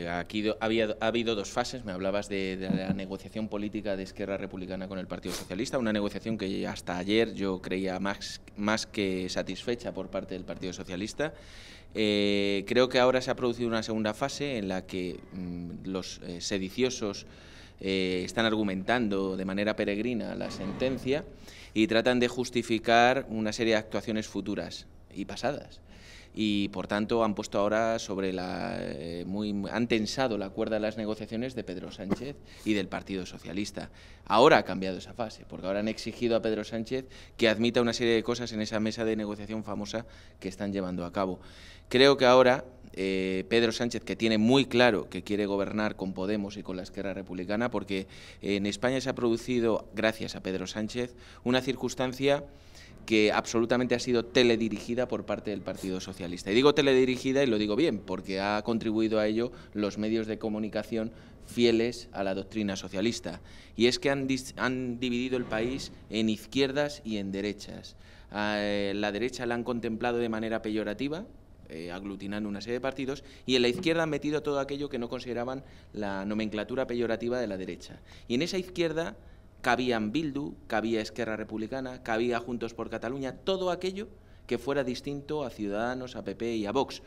Eh, aquí ha habido dos fases. Me hablabas de, la negociación política de Esquerra Republicana con el Partido Socialista, una negociación que hasta ayer yo creía más, que satisfecha por parte del Partido Socialista. Eh, creo que ahora se ha producido una segunda fase en la que mm, los eh, sediciosos están argumentando de manera peregrina la sentencia y tratan de justificar una serie de actuaciones futuras y pasadas. Y por tanto han puesto ahora sobre la. Eh, muy, han tensado la cuerda de las negociaciones de Pedro Sánchez y del Partido Socialista. Ahora ha cambiado esa fase, porque ahora han exigido a Pedro Sánchez que admita una serie de cosas en esa mesa de negociación famosa que están llevando a cabo. Creo que ahora eh, Pedro Sánchez, que tiene muy claro que quiere gobernar con Podemos y con la Esquerra Republicana, porque en España se ha producido, gracias a Pedro Sánchez, una circunstancia que absolutamente ha sido teledirigida por parte del Partido Socialista. Y digo teledirigida y lo digo bien, porque ha contribuido a ello los medios de comunicación fieles a la doctrina socialista. Y es que han, han dividido el país en izquierdas y en derechas. Eh, la derecha la han contemplado de manera peyorativa, eh, aglutinando una serie de partidos, y en la izquierda han metido todo aquello que no consideraban la nomenclatura peyorativa de la derecha. Y en esa izquierda en Bildu, cabía Esquerra Republicana, cabía Juntos por Cataluña, todo aquello que fuera distinto a Ciudadanos, a PP y a Vox,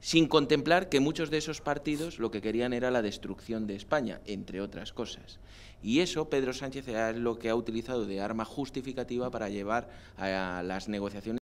sin contemplar que muchos de esos partidos lo que querían era la destrucción de España, entre otras cosas. Y eso Pedro Sánchez es lo que ha utilizado de arma justificativa para llevar a las negociaciones